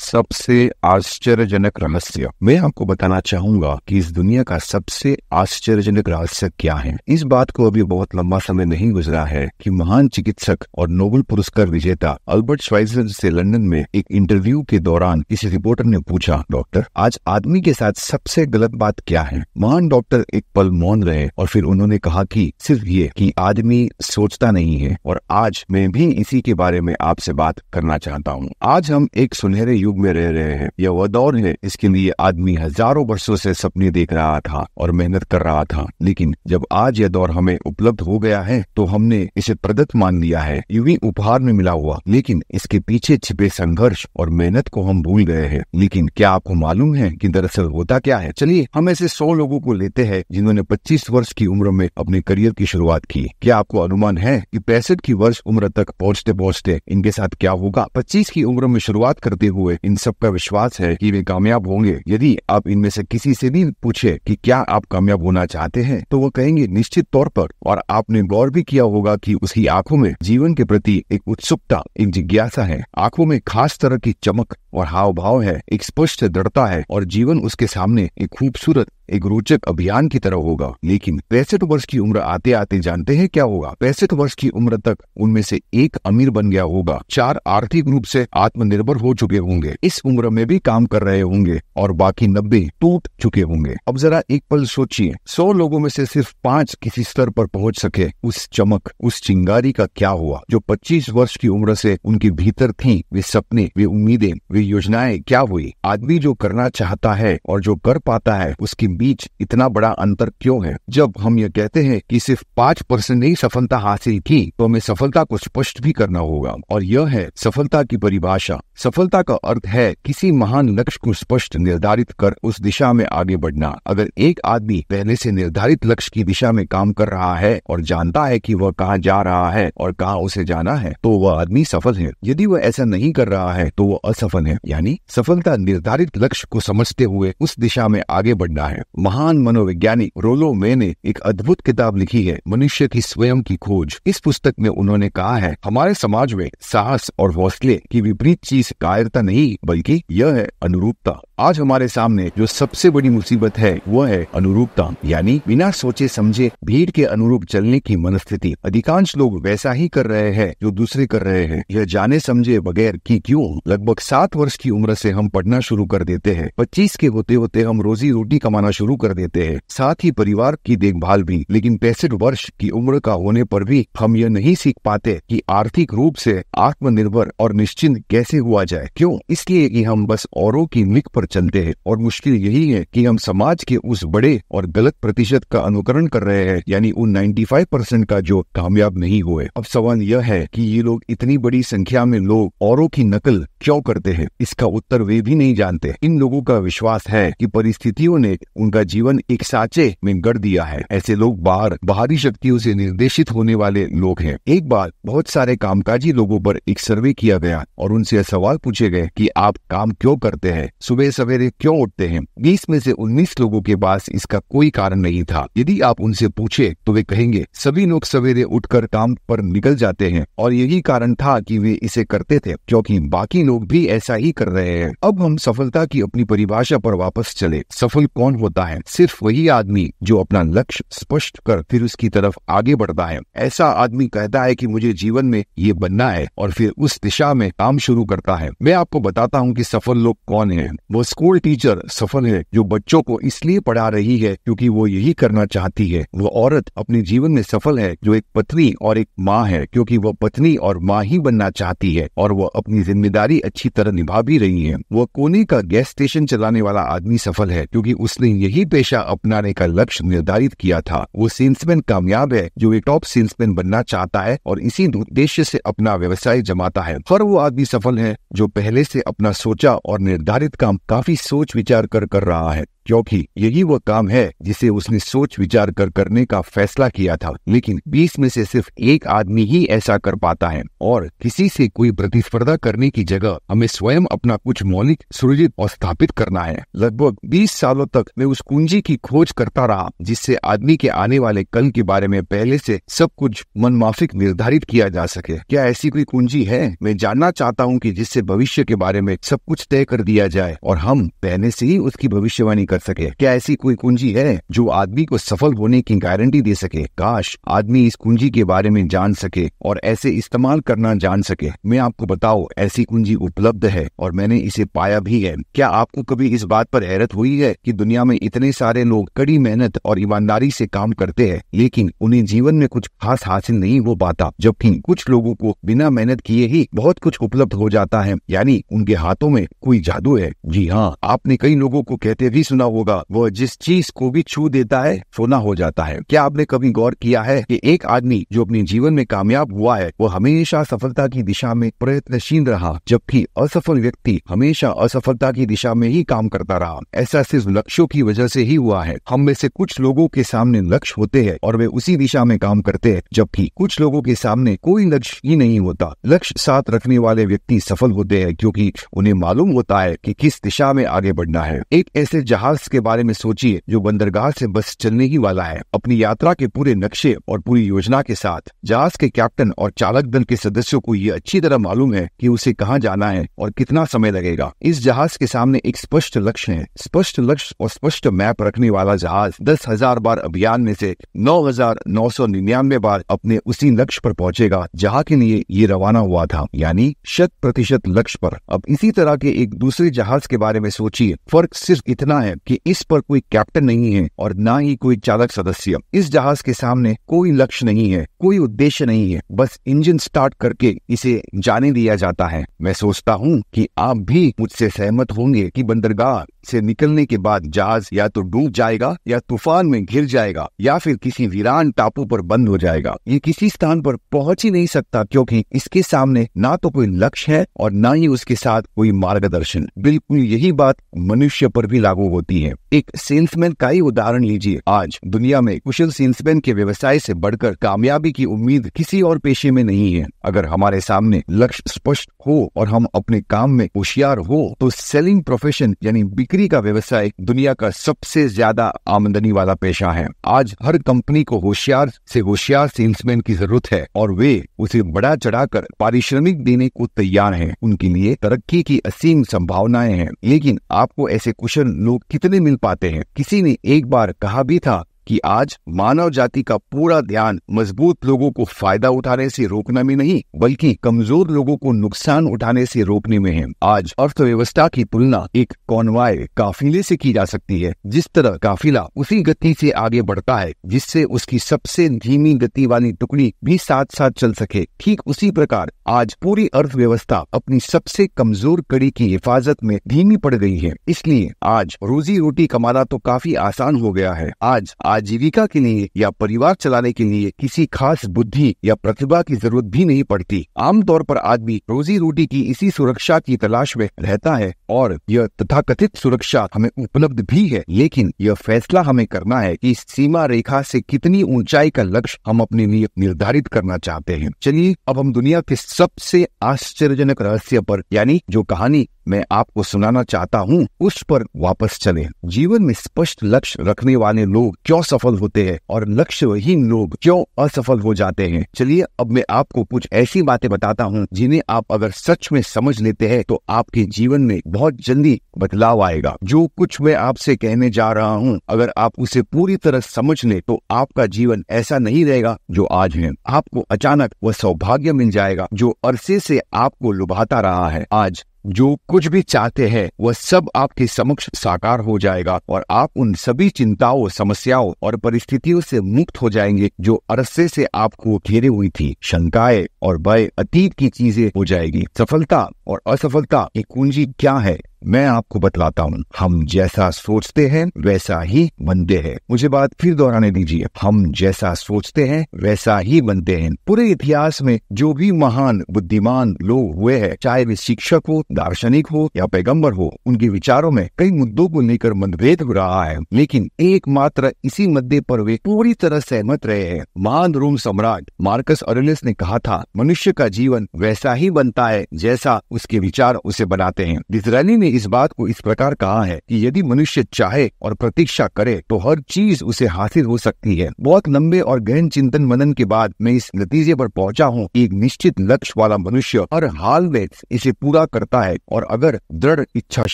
सबसे आश्चर्यजनक रहस्य मैं आपको बताना चाहूंगा कि इस दुनिया का सबसे आश्चर्यजनक रहस्य क्या है इस बात को अभी बहुत लंबा समय नहीं गुजरा है कि महान चिकित्सक और नोबेल पुरस्कार विजेता अल्बर्ट स्वाइजर से लंदन में एक इंटरव्यू के दौरान इस रिपोर्टर ने पूछा डॉक्टर आज आदमी के साथ सबसे गलत बात क्या है महान डॉक्टर एक पल मौन रहे और फिर उन्होंने कहा कि सिर्फ ये कि आदमी सोचता नहीं है और आज मैं भी इसी के बारे में आपसे बात करना चाहता हूँ आज हम एक सुनहरे युग में रह रहे हैं यह वह दौर है इसके लिए आदमी हजारों वर्षों से सपने देख रहा था और मेहनत कर रहा था लेकिन जब आज यह दौर हमें उपलब्ध हो गया है तो हमने इसे प्रदत्त मान लिया है यूवी उपहार में मिला हुआ लेकिन इसके पीछे छिपे संघर्ष और मेहनत को हम भूल गए हैं लेकिन क्या आपको मालूम है कि दरअसल होता क्या है चलिए हम ऐसे सौ लोगों को लेते हैं जिन्होंने पच्चीस वर्ष की उम्र में अपने करियर की शुरुआत की क्या आपको अनुमान है कि पैंसठ की वर्ष उम्र तक पहुँचते पहुँचते इनके साथ क्या होगा पच्चीस की उम्र में शुरुआत करते हुए इन सब का विश्वास है कि वे कामयाब होंगे यदि आप इनमें से किसी से भी पूछे कि क्या आप कामयाब होना चाहते हैं तो वो कहेंगे निश्चित तौर पर और आपने गौर भी किया होगा कि उसकी आंखों में जीवन के प्रति एक उत्सुकता एक जिज्ञासा है आंखों में खास तरह की चमक और हाव भाव है एक स्पष्ट दृढ़ता है और जीवन उसके सामने एक खूबसूरत एक रोचक अभियान की तरह होगा लेकिन पैंसठ वर्ष की उम्र आते आते जानते हैं क्या होगा पैंसठ वर्ष की उम्र तक उनमें से एक अमीर बन गया होगा चार आर्थिक रूप से आत्मनिर्भर हो चुके होंगे इस उम्र में भी काम कर रहे होंगे और बाकी नब्बे टूट चुके होंगे अब जरा एक पल सोचिए सौ लोगों में से सिर्फ पांच किसी स्तर पर पहुंच सके उस चमक उस चिंगारी का क्या हुआ जो पच्चीस वर्ष की उम्र से उनके भीतर थी वे सपने वे उम्मीदें वे हुई योजनाएं क्या हुई आदमी जो करना चाहता है और जो कर पाता है उसके बीच इतना बड़ा अंतर क्यों है जब हम ये कहते हैं कि सिर्फ पाँच परसेंट ही सफलता हासिल की तो हमें सफलता को स्पष्ट भी करना होगा और यह है सफलता की परिभाषा सफलता का अर्थ है किसी महान लक्ष्य को स्पष्ट निर्धारित कर उस दिशा में आगे बढ़ना अगर एक आदमी पहले से निर्धारित लक्ष्य की दिशा में काम कर रहा है और जानता है कि वह कहाँ जा रहा है और कहाँ उसे जाना है तो वह आदमी सफल है यदि वह ऐसा नहीं कर रहा है तो वह असफल है यानी सफलता निर्धारित लक्ष्य को समझते हुए उस दिशा में आगे बढ़ना है महान मनोवैज्ञानिक रोलो मे ने एक अद्भुत किताब लिखी है मनुष्य की स्वयं की खोज इस पुस्तक में उन्होंने कहा है हमारे समाज में साहस और हौसले की विपरीत चीज कायरता नहीं बल्कि यह है अनुरूपता आज हमारे सामने जो सबसे बड़ी मुसीबत है वह है अनुरूपता यानी बिना सोचे समझे भीड़ के अनुरूप चलने की मनस्थिति अधिकांश लोग वैसा ही कर रहे हैं जो दूसरे कर रहे हैं यह जाने समझे बगैर कि क्यों लगभग सात वर्ष की उम्र से हम पढ़ना शुरू कर देते हैं पच्चीस के होते होते हम रोजी रोटी कमाना शुरू कर देते हैं साथ ही परिवार की देखभाल भी लेकिन पैंसठ वर्ष की उम्र का होने पर भी हम यह नहीं सीख पाते कि आर्थिक रूप से आत्मनिर्भर और निश्चिंत कैसे हुआ जाए क्यों इसलिए कि हम बस औरों की मिक पर चलते हैं और मुश्किल यही है कि हम समाज के उस बड़े और गलत प्रतिशत का अनुकरण कर रहे हैं यानी उन 95 परसेंट का जो कामयाब नहीं हुए अब सवाल यह है कि ये लोग इतनी बड़ी संख्या में लोग औरों की नकल क्यों करते हैं इसका उत्तर वे भी नहीं जानते इन लोगों का विश्वास है कि परिस्थितियों ने उनका जीवन एक साचे में गढ़ दिया है ऐसे लोग बाहर बाहरी शक्तियों से निर्देशित होने वाले लोग हैं एक बार बहुत सारे कामकाजी लोगों पर एक सर्वे किया गया और उनसे सवाल पूछे गए कि आप काम क्यों करते हैं सुबह सवेरे क्यों उठते हैं बीस में से उन्नीस लोगों के पास इसका कोई कारण नहीं था यदि आप उनसे पूछे तो वे कहेंगे सभी लोग सवेरे उठकर काम पर निकल जाते हैं और यही कारण था कि वे इसे करते थे क्योंकि बाकी लोग भी ऐसा ही कर रहे हैं अब हम सफलता की अपनी परिभाषा पर वापस चले सफल कौन होता है सिर्फ वही आदमी जो अपना लक्ष्य स्पष्ट कर फिर उसकी तरफ आगे बढ़ता है ऐसा आदमी कहता है कि मुझे जीवन में ये बनना है और फिर उस दिशा में काम शुरू करता है मैं आपको बताता हूँ की सफल लोग कौन है वो स्कूल टीचर सफल है जो बच्चों को इसलिए पढ़ा रही है क्योंकि वो यही करना चाहती है वो औरत अपने जीवन में सफल है जो एक पत्नी और एक माँ है क्योंकि वो पत्नी और माँ ही बनना चाहती है और वो अपनी जिम्मेदारी अच्छी तरह निभा निभा भी रही हैं। वो कोने का गैस स्टेशन चलाने वाला आदमी सफल है क्योंकि उसने यही पेशा अपनाने का लक्ष्य निर्धारित किया था वो सेल्समैन कामयाब है जो एक टॉप सेल्समैन बनना चाहता है और इसी उद्देश्य से अपना व्यवसाय जमाता है हर वो आदमी सफल है जो पहले से अपना सोचा और निर्धारित काम काफी सोच विचार कर कर रहा है क्योंकि यही वो काम है जिसे उसने सोच विचार कर करने का फैसला किया था लेकिन 20 में से सिर्फ एक आदमी ही ऐसा कर पाता है और किसी से कोई प्रतिस्पर्धा करने की जगह हमें स्वयं अपना कुछ मौलिक सुरजित और स्थापित करना है लगभग 20 सालों तक मैं उस कुंजी की खोज करता रहा जिससे आदमी के आने वाले कल के बारे में पहले से सब कुछ मनमाफिक निर्धारित किया जा सके क्या ऐसी कोई कुंजी है मैं जानना चाहता हूँ की जिससे भविष्य के बारे में सब कुछ तय कर दिया जाए और हम पहले से ही उसकी भविष्यवाणी कर कर सके क्या ऐसी कोई कुंजी है जो आदमी को सफल होने की गारंटी दे सके काश आदमी इस कुंजी के बारे में जान सके और ऐसे इस्तेमाल करना जान सके मैं आपको बताओ ऐसी कुंजी उपलब्ध है और मैंने इसे पाया भी है क्या आपको कभी इस बात पर हैरत हुई है कि दुनिया में इतने सारे लोग कड़ी मेहनत और ईमानदारी से काम करते हैं लेकिन उन्हें जीवन में कुछ खास हासिल नहीं हो पाता जबकि कुछ लोगों को बिना मेहनत किए ही बहुत कुछ उपलब्ध हो जाता है यानी उनके हाथों में कोई जादू है जी हाँ आपने कई लोगों को कहते भी सुना सुना होगा वह जिस चीज को भी छू देता है सोना हो जाता है क्या आपने कभी गौर किया है कि एक आदमी जो अपने जीवन में कामयाब हुआ है वो हमेशा सफलता की दिशा में प्रयत्नशील रहा जबकि असफल व्यक्ति हमेशा असफलता की दिशा में ही काम करता रहा ऐसा सिर्फ लक्ष्यों की वजह से ही हुआ है हम में से कुछ लोगों के सामने लक्ष्य होते हैं और वे उसी दिशा में काम करते हैं जबकि कुछ लोगों के सामने कोई लक्ष्य ही नहीं होता लक्ष्य साथ रखने वाले व्यक्ति सफल होते हैं क्योंकि उन्हें मालूम होता है कि किस दिशा में आगे बढ़ना है एक ऐसे जहाज बंदरगाह के बारे में सोचिए जो बंदरगाह से बस चलने ही वाला है अपनी यात्रा के पूरे नक्शे और पूरी योजना के साथ जहाज के कैप्टन और चालक दल के सदस्यों को ये अच्छी तरह मालूम है कि उसे कहाँ जाना है और कितना समय लगेगा इस जहाज के सामने एक स्पष्ट लक्ष्य है स्पष्ट लक्ष्य और स्पष्ट मैप रखने वाला जहाज दस हजार बार अभियान में से नौ हजार नौ सौ निन्यानवे बार अपने उसी लक्ष्य पर पहुंचेगा जहाँ के लिए ये रवाना हुआ था यानी शत प्रतिशत लक्ष्य पर अब इसी तरह के एक दूसरे जहाज के बारे में सोचिए फर्क सिर्फ इतना है कि इस पर कोई कैप्टन नहीं है और ना ही कोई चालक सदस्य इस जहाज के सामने कोई लक्ष्य नहीं है कोई उद्देश्य नहीं है बस इंजन स्टार्ट करके इसे जाने दिया जाता है मैं सोचता हूँ कि आप भी मुझसे सहमत होंगे कि बंदरगाह से निकलने के बाद जहाज या तो डूब जाएगा या तूफान में घिर जाएगा या फिर किसी वीरान टापू पर बंद हो जाएगा ये किसी स्थान पर पहुंच ही नहीं सकता क्योंकि इसके सामने ना तो कोई लक्ष्य है और ना ही उसके साथ कोई मार्गदर्शन बिल्कुल यही बात मनुष्य पर भी लागू होती है एक सेल्समैन का ही उदाहरण लीजिए आज दुनिया में कुशल सेल्समैन के व्यवसाय से बढ़कर कामयाबी की उम्मीद किसी और पेशे में नहीं है अगर हमारे सामने लक्ष्य स्पष्ट हो और हम अपने काम में होशियार हो तो सेलिंग प्रोफेशन यानी बिक्री बिक्री का व्यवसाय दुनिया का सबसे ज्यादा आमदनी वाला पेशा है आज हर कंपनी को होशियार से होशियार सेल्समैन की जरूरत है और वे उसे बड़ा चढ़ाकर पारिश्रमिक देने को तैयार हैं। उनके लिए तरक्की की असीम संभावनाएं हैं लेकिन आपको ऐसे कुशल लोग कितने मिल पाते हैं किसी ने एक बार कहा भी था कि आज मानव जाति का पूरा ध्यान मजबूत लोगों को फायदा उठाने से रोकने में नहीं बल्कि कमजोर लोगों को नुकसान उठाने से रोकने में है आज अर्थव्यवस्था की तुलना एक कॉनवाय काफिले से की जा सकती है जिस तरह काफिला उसी गति से आगे बढ़ता है जिससे उसकी सबसे धीमी गति वाली टुकड़ी भी साथ साथ चल सके ठीक उसी प्रकार आज पूरी अर्थव्यवस्था अपनी सबसे कमजोर कड़ी की हिफाजत में धीमी पड़ गई है इसलिए आज रोजी रोटी कमाना तो काफी आसान हो गया है आज आज आजीविका के लिए या परिवार चलाने के लिए किसी खास बुद्धि या प्रतिभा की जरूरत भी नहीं पड़ती आमतौर पर आदमी रोजी रोटी की इसी सुरक्षा की तलाश में रहता है और यह तथाकथित सुरक्षा हमें उपलब्ध भी है लेकिन यह फैसला हमें करना है कि सीमा रेखा से कितनी ऊंचाई का लक्ष्य हम अपने लिए निर्धारित करना चाहते हैं चलिए अब हम दुनिया के सबसे आश्चर्यजनक रहस्य पर यानी जो कहानी मैं आपको सुनाना चाहता हूँ उस पर वापस चले जीवन में स्पष्ट लक्ष्य रखने वाले लोग क्यों सफल होते हैं और लक्ष्यहीन लोग क्यों असफल हो जाते हैं चलिए अब मैं आपको कुछ ऐसी बातें बताता हूँ जिन्हें आप अगर सच में समझ लेते हैं तो आपके जीवन में बहुत जल्दी बदलाव आएगा जो कुछ मैं आपसे कहने जा रहा हूँ अगर आप उसे पूरी तरह समझ ले तो आपका जीवन ऐसा नहीं रहेगा जो आज है आपको अचानक वह सौभाग्य मिल जाएगा जो अरसे से आपको लुभाता रहा है आज जो कुछ भी चाहते हैं वह सब आपके समक्ष साकार हो जाएगा और आप उन सभी चिंताओं समस्याओं और परिस्थितियों से मुक्त हो जाएंगे जो अरसे से आपको घेरे हुई थी शंकाएं और भय अतीत की चीजें हो जाएगी सफलता और असफलता की कुंजी क्या है मैं आपको बतलाता हूँ हम जैसा सोचते हैं वैसा ही बनते हैं मुझे बात फिर दोहराने दीजिए हम जैसा सोचते हैं वैसा ही बनते हैं पूरे इतिहास में जो भी महान बुद्धिमान लोग हुए हैं चाहे वे शिक्षक हो दार्शनिक हो या पैगंबर हो उनके विचारों में कई मुद्दों को लेकर मतभेद हो रहा है लेकिन एकमात्र इसी मुद्दे पर वे पूरी तरह सहमत रहे हैं महान रोम सम्राट मार्कस अरेलियस ने कहा था मनुष्य का जीवन वैसा ही बनता है जैसा उसके विचार उसे बनाते हैं डिजरानी ने ने इस बात को इस प्रकार कहा है कि यदि मनुष्य चाहे और प्रतीक्षा करे तो हर चीज उसे हासिल हो सकती है बहुत लंबे और गहन चिंतन मनन के बाद मैं इस नतीजे पर पहुंचा हूं कि एक निश्चित लक्ष्य वाला मनुष्य हर हाल में इसे पूरा करता है और अगर दृढ़ इच्छा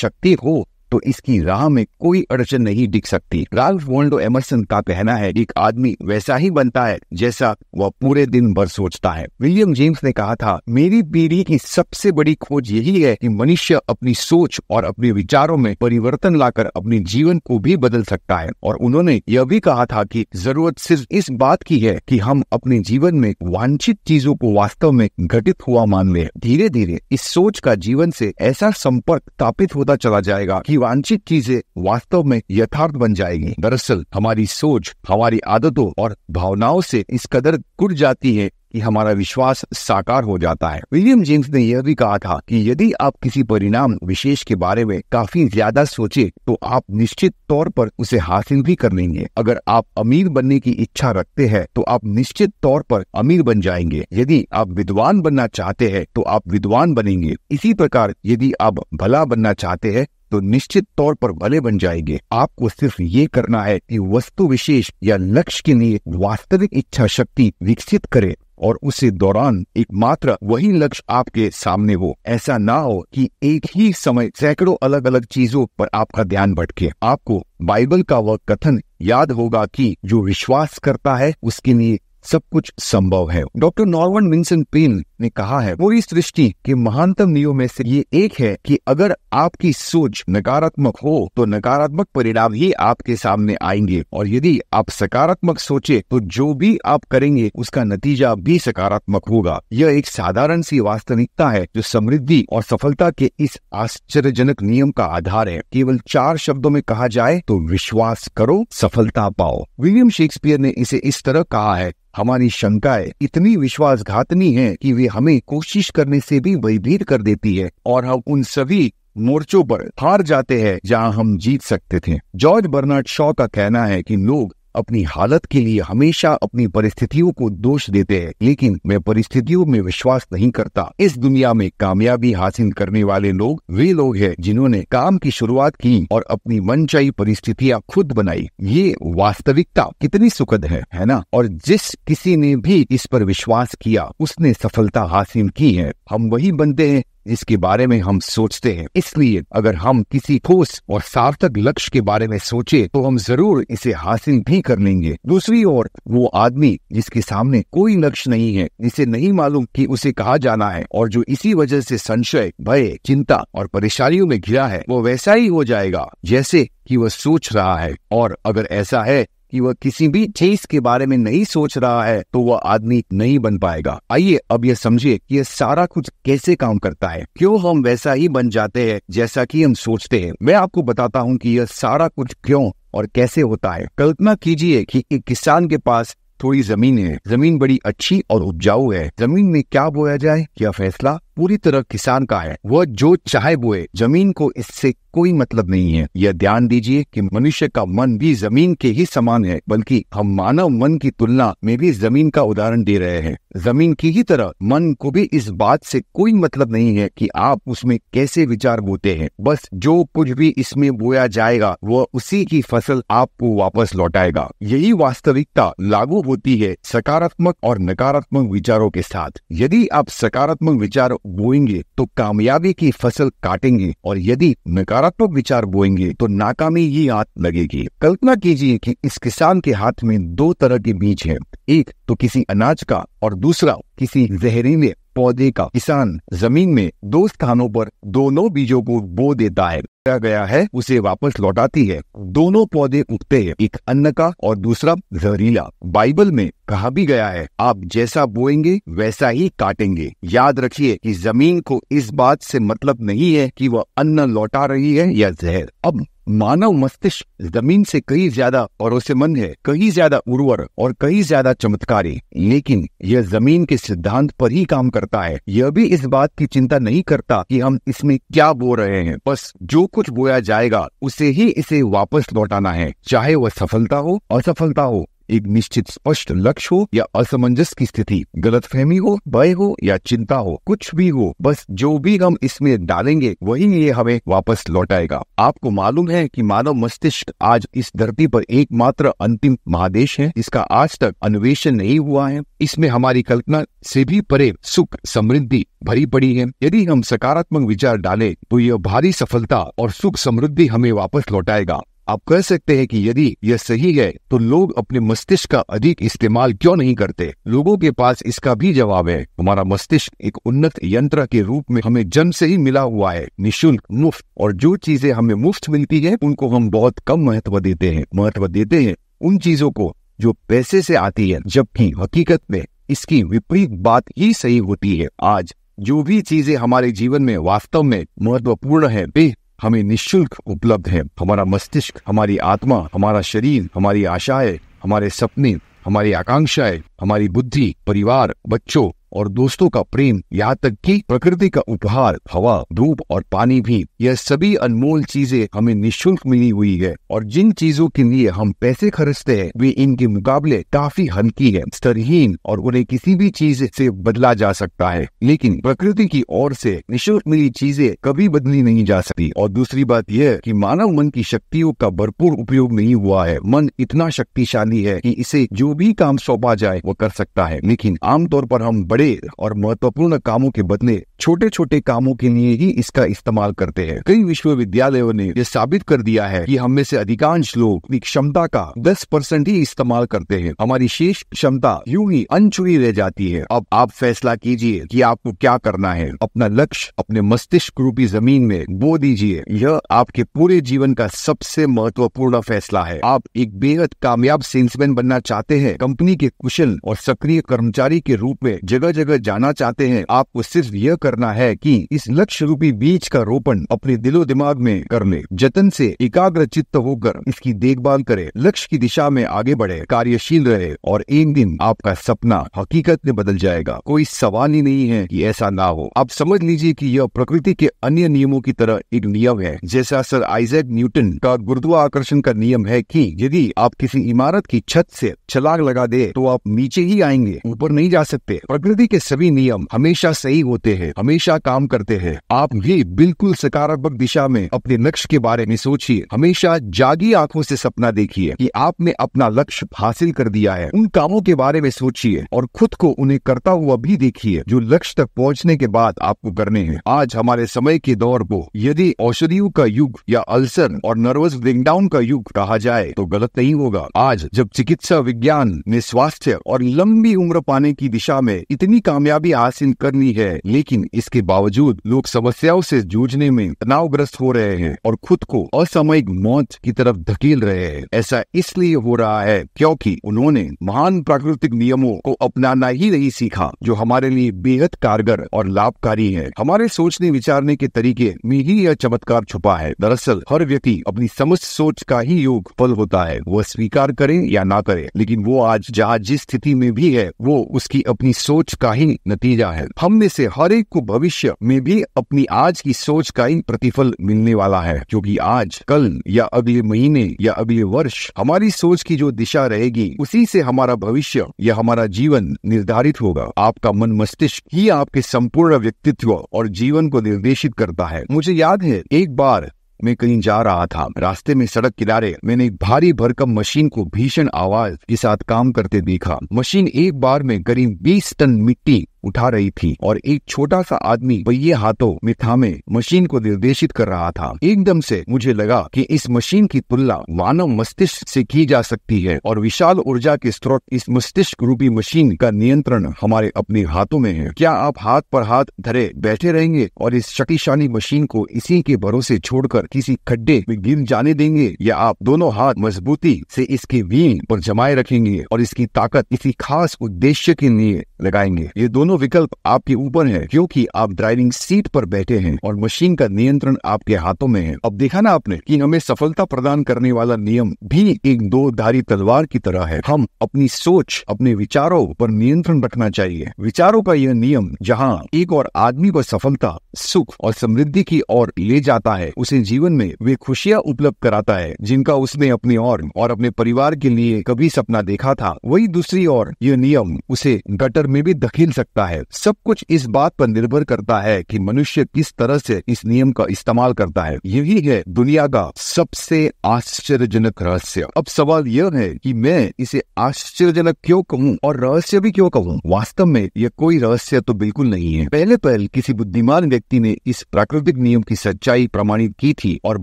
शक्ति हो तो इसकी राह में कोई अड़चन नहीं दिख सकती राल्फ वोल्डो एमरसन का कहना है एक आदमी वैसा ही बनता है जैसा वह पूरे दिन भर सोचता है विलियम जेम्स ने कहा था मेरी पीढ़ी की सबसे बड़ी खोज यही है कि मनुष्य अपनी सोच और अपने विचारों में परिवर्तन लाकर अपने जीवन को भी बदल सकता है और उन्होंने यह भी कहा था कि जरूरत सिर्फ इस बात की है कि हम अपने जीवन में वांछित चीजों को वास्तव में घटित हुआ मान ले धीरे धीरे इस सोच का जीवन से ऐसा संपर्क स्थापित होता चला जाएगा की वांछित चीजें वास्तव में यथार्थ बन जाएगी दरअसल हमारी सोच हमारी आदतों और भावनाओं से इस कदर कुट जाती है कि हमारा विश्वास साकार हो जाता है विलियम जेम्स ने यह भी कहा था कि यदि आप किसी परिणाम विशेष के बारे में काफी ज्यादा सोचे तो आप निश्चित तौर पर उसे हासिल भी कर लेंगे अगर आप अमीर बनने की इच्छा रखते हैं तो आप निश्चित तौर पर अमीर बन जाएंगे यदि आप विद्वान बनना चाहते हैं तो आप विद्वान बनेंगे इसी प्रकार यदि आप भला बनना चाहते हैं तो निश्चित तौर पर भले बन जाएंगे आपको सिर्फ ये करना है कि वस्तु विशेष या लक्ष्य के लिए वास्तविक इच्छा शक्ति विकसित करे और उसी दौरान एकमात्र वही लक्ष्य आपके सामने हो ऐसा ना हो कि एक ही समय सैकड़ों अलग अलग चीजों पर आपका ध्यान भटके आपको बाइबल का वह कथन याद होगा कि जो विश्वास करता है उसके लिए सब कुछ संभव है डॉक्टर नॉर्वन विंसन पेन ने कहा है वो इस सृष्टि के महानतम नियो में से ये एक है कि अगर आपकी सोच नकारात्मक हो तो नकारात्मक परिणाम ही आपके सामने आएंगे और यदि आप सकारात्मक सोचे तो जो भी आप करेंगे उसका नतीजा भी सकारात्मक होगा यह एक साधारण सी वास्तविकता है जो समृद्धि और सफलता के इस आश्चर्यजनक नियम का आधार है केवल चार शब्दों में कहा जाए तो विश्वास करो सफलता पाओ विलियम शेक्सपियर ने इसे इस तरह कहा है हमारी शंकाएं इतनी विश्वासघातनी हैं कि वे वे हमें कोशिश करने से भी भयभीत कर देती है और हम उन सभी मोर्चों पर हार जाते हैं जहां हम जीत सकते थे जॉर्ज बर्नार्ड शॉ का कहना है कि लोग अपनी हालत के लिए हमेशा अपनी परिस्थितियों को दोष देते हैं लेकिन मैं परिस्थितियों में विश्वास नहीं करता इस दुनिया में कामयाबी हासिल करने वाले लोग वे लोग हैं जिन्होंने काम की शुरुआत की और अपनी मनचाही परिस्थितियाँ खुद बनाई ये वास्तविकता कितनी सुखद है है ना और जिस किसी ने भी इस पर विश्वास किया उसने सफलता हासिल की है हम वही बनते हैं जिसके बारे में हम सोचते हैं इसलिए अगर हम किसी ठोस और सार्थक लक्ष्य के बारे में सोचे तो हम जरूर इसे हासिल भी कर लेंगे दूसरी ओर वो आदमी जिसके सामने कोई लक्ष्य नहीं है जिसे नहीं मालूम कि उसे कहा जाना है और जो इसी वजह से संशय भय चिंता और परेशानियों में घिरा है वो वैसा ही हो जाएगा जैसे कि वह सोच रहा है और अगर ऐसा है कि वह किसी भी चीज के बारे में नहीं सोच रहा है तो वह आदमी नहीं बन पाएगा आइए अब यह समझिए कि यह सारा कुछ कैसे काम करता है क्यों हम वैसा ही बन जाते हैं जैसा कि हम सोचते हैं मैं आपको बताता हूँ कि यह सारा कुछ क्यों और कैसे होता है कल्पना कीजिए कि एक किसान के पास थोड़ी जमीन है जमीन बड़ी अच्छी और उपजाऊ है जमीन में क्या बोया जाए क्या फैसला पूरी तरह किसान का है वह जो चाहे बोए जमीन को इससे कोई मतलब नहीं है यह ध्यान दीजिए कि मनुष्य का मन भी जमीन के ही समान है बल्कि हम मानव मन की तुलना में भी जमीन का उदाहरण दे रहे हैं जमीन की ही तरह मन को भी इस बात से कोई मतलब नहीं है कि आप उसमें कैसे विचार बोते हैं बस जो कुछ भी इसमें बोया जाएगा वह उसी की फसल आपको वापस लौटाएगा यही वास्तविकता लागू होती है सकारात्मक और नकारात्मक विचारों के साथ यदि आप सकारात्मक विचार बोएंगे तो कामयाबी की फसल काटेंगे और यदि नकारात्मक विचार बोएंगे तो नाकामी ही हाथ लगेगी कल्पना कीजिए कि इस किसान के हाथ में दो तरह के बीज हैं, एक तो किसी अनाज का और दूसरा किसी जहरीले पौधे का किसान जमीन में दो स्थानों पर दोनों बीजों को बो देता है गया है उसे वापस लौटाती है दोनों पौधे उगते हैं एक अन्न का और दूसरा जहरीला बाइबल में कहा भी गया है आप जैसा बोएंगे वैसा ही काटेंगे याद रखिए कि जमीन को इस बात से मतलब नहीं है कि वह अन्न लौटा रही है या जहर अब मानव मस्तिष्क जमीन से कहीं ज्यादा भरोसेमंद है कहीं ज्यादा उर्वर और कहीं ज्यादा चमत्कारी लेकिन यह जमीन के सिद्धांत पर ही काम करता है यह भी इस बात की चिंता नहीं करता कि हम इसमें क्या बो रहे हैं बस जो कुछ बोया जाएगा उसे ही इसे वापस लौटाना है चाहे वह सफलता हो असफलता हो एक निश्चित स्पष्ट लक्ष्य हो या असमंजस की स्थिति गलत फहमी हो भय हो या चिंता हो कुछ भी हो बस जो भी हम इसमें डालेंगे वही ये हमें वापस लौटाएगा आपको मालूम है कि मानव मस्तिष्क आज इस धरती पर एकमात्र अंतिम महादेश है इसका आज तक अन्वेषण नहीं हुआ है इसमें हमारी कल्पना से भी परे सुख समृद्धि भरी पड़ी है यदि हम सकारात्मक विचार डालें तो यह भारी सफलता और सुख समृद्धि हमें वापस लौटाएगा आप कह सकते हैं कि यदि यह सही है तो लोग अपने मस्तिष्क का अधिक इस्तेमाल क्यों नहीं करते लोगों के पास इसका भी जवाब है हमारा मस्तिष्क एक उन्नत यंत्र के रूप में हमें जन्म से ही मिला हुआ है निशुल्क मुफ्त और जो चीजें हमें मुफ्त मिलती है उनको हम बहुत कम महत्व देते हैं महत्व देते हैं उन चीजों को जो पैसे से आती है जबकि हकीकत में इसकी विपरीत बात ही सही होती है आज जो भी चीजें हमारे जीवन में वास्तव में महत्वपूर्ण है वे हमें निशुल्क उपलब्ध है हमारा मस्तिष्क हमारी आत्मा हमारा शरीर हमारी आशाएं हमारे सपने हमारी आकांक्षाएं हमारी बुद्धि परिवार बच्चों और दोस्तों का प्रेम यहाँ तक कि प्रकृति का उपहार हवा धूप और पानी भी यह सभी अनमोल चीजें हमें निःशुल्क मिली हुई है और जिन चीजों के लिए हम पैसे खर्चते हैं वे इनके मुकाबले काफी हल्की है स्तरहीन और उन्हें किसी भी चीज से बदला जा सकता है लेकिन प्रकृति की ओर से निःशुल्क मिली चीजें कभी बदली नहीं जा सकती और दूसरी बात यह कि मानव मन की शक्तियों का भरपूर उपयोग नहीं हुआ है मन इतना शक्तिशाली है कि इसे जो भी काम सौंपा जाए वो कर सकता है लेकिन आमतौर पर हम बड़े बड़े और महत्वपूर्ण कामों के बदले छोटे छोटे कामों के लिए ही इसका इस्तेमाल करते हैं कई विश्वविद्यालयों ने यह साबित कर दिया है कि हम में से अधिकांश लोग अपनी क्षमता का 10 परसेंट ही इस्तेमाल करते हैं हमारी शेष क्षमता यूं ही अनचुनी रह जाती है अब आप फैसला कीजिए कि आपको क्या करना है अपना लक्ष्य अपने मस्तिष्क रूपी जमीन में बो दीजिए यह आपके पूरे जीवन का सबसे महत्वपूर्ण फैसला है आप एक बेहद कामयाब सेल्समैन बनना चाहते हैं कंपनी के कुशल और सक्रिय कर्मचारी के रूप में जगह जगह जाना चाहते हैं आपको सिर्फ यह करना है कि इस लक्ष्य रूपी बीज का रोपण अपने दिलो दिमाग में कर ले जतन से एकाग्र चित्त होकर इसकी देखभाल करे लक्ष्य की दिशा में आगे बढ़े कार्यशील रहे और एक दिन आपका सपना हकीकत में बदल जाएगा कोई सवाल ही नहीं है कि ऐसा ना हो आप समझ लीजिए कि यह प्रकृति के अन्य नियमों की तरह एक नियम है जैसा सर आइजेक न्यूटन का गुरुत्वाकर्षण का नियम है कि यदि आप किसी इमारत की छत से छलांग लगा दे तो आप नीचे ही आएंगे ऊपर नहीं जा सकते प्रकृति प्रकृति के सभी नियम हमेशा सही होते हैं हमेशा काम करते हैं आप भी बिल्कुल सकारात्मक दिशा में अपने लक्ष्य के बारे में सोचिए हमेशा जागी आंखों से सपना देखिए कि आपने अपना लक्ष्य हासिल कर दिया है उन कामों के बारे में सोचिए और खुद को उन्हें करता हुआ भी देखिए जो लक्ष्य तक पहुँचने के बाद आपको करने हैं आज हमारे समय के दौर को यदि औषधियों का युग या अल्सर और नर्वस ब्रेकडाउन का युग कहा जाए तो गलत नहीं होगा आज जब चिकित्सा विज्ञान ने स्वास्थ्य और लंबी उम्र पाने की दिशा में इतने इतनी कामयाबी हासिल करनी है लेकिन इसके बावजूद लोग समस्याओं से जूझने में तनावग्रस्त हो रहे हैं और खुद को असामयिक मौत की तरफ धकेल रहे हैं ऐसा इसलिए हो रहा है क्योंकि उन्होंने महान प्राकृतिक नियमों को अपनाना ही नहीं सीखा जो हमारे लिए बेहद कारगर और लाभकारी है हमारे सोचने विचारने के तरीके में ही यह चमत्कार छुपा है दरअसल हर व्यक्ति अपनी समस्त सोच का ही योग फल होता है वह स्वीकार करे या ना करे लेकिन वो आज जहाँ जिस स्थिति में भी है वो उसकी अपनी सोच का ही नतीजा है हम में से हर एक को भविष्य में भी अपनी आज की सोच का ही प्रतिफल मिलने वाला है क्योंकि आज कल या अगले महीने या अगले वर्ष हमारी सोच की जो दिशा रहेगी उसी से हमारा भविष्य या हमारा जीवन निर्धारित होगा आपका मन मस्तिष्क ही आपके संपूर्ण व्यक्तित्व और जीवन को निर्देशित करता है मुझे याद है एक बार में कहीं जा रहा था रास्ते में सड़क किनारे मैंने एक भारी भरकम मशीन को भीषण आवाज के साथ काम करते देखा मशीन एक बार में करीब बीस टन मिट्टी उठा रही थी और एक छोटा सा आदमी पहिए हाथों में थामे मशीन को निर्देशित कर रहा था एकदम से मुझे लगा कि इस मशीन की तुलना मानव मस्तिष्क से की जा सकती है और विशाल ऊर्जा के स्रोत इस मस्तिष्क रूपी मशीन का नियंत्रण हमारे अपने हाथों में है क्या आप हाथ पर हाथ धरे बैठे रहेंगे और इस शक्तिशाली मशीन को इसी के भरोसे छोड़कर किसी खड्डे में गिर जाने देंगे या आप दोनों हाथ मजबूती से इसके व्हील पर जमाए रखेंगे और इसकी ताकत किसी खास उद्देश्य के लिए लगाएंगे ये दोनों दोनों विकल्प आपके ऊपर है क्योंकि आप ड्राइविंग सीट पर बैठे हैं और मशीन का नियंत्रण आपके हाथों में है अब देखा ना आपने कि हमें सफलता प्रदान करने वाला नियम भी एक दो धारी तलवार की तरह है हम अपनी सोच अपने विचारों पर नियंत्रण रखना चाहिए विचारों का यह नियम जहाँ एक और आदमी को सफलता सुख और समृद्धि की ओर ले जाता है उसे जीवन में वे खुशियाँ उपलब्ध कराता है जिनका उसने अपने और और अपने परिवार के लिए कभी सपना देखा था वही दूसरी ओर यह नियम उसे गटर में भी धकेल सकता है होता है सब कुछ इस बात पर निर्भर करता है कि मनुष्य किस तरह से इस नियम का इस्तेमाल करता है यही है दुनिया का सबसे आश्चर्यजनक रहस्य अब सवाल यह है कि मैं इसे आश्चर्यजनक क्यों कहूँ और रहस्य भी क्यों कहूँ वास्तव में यह कोई रहस्य तो बिल्कुल नहीं है पहले पहल किसी बुद्धिमान व्यक्ति ने इस प्राकृतिक नियम की सच्चाई प्रमाणित की थी और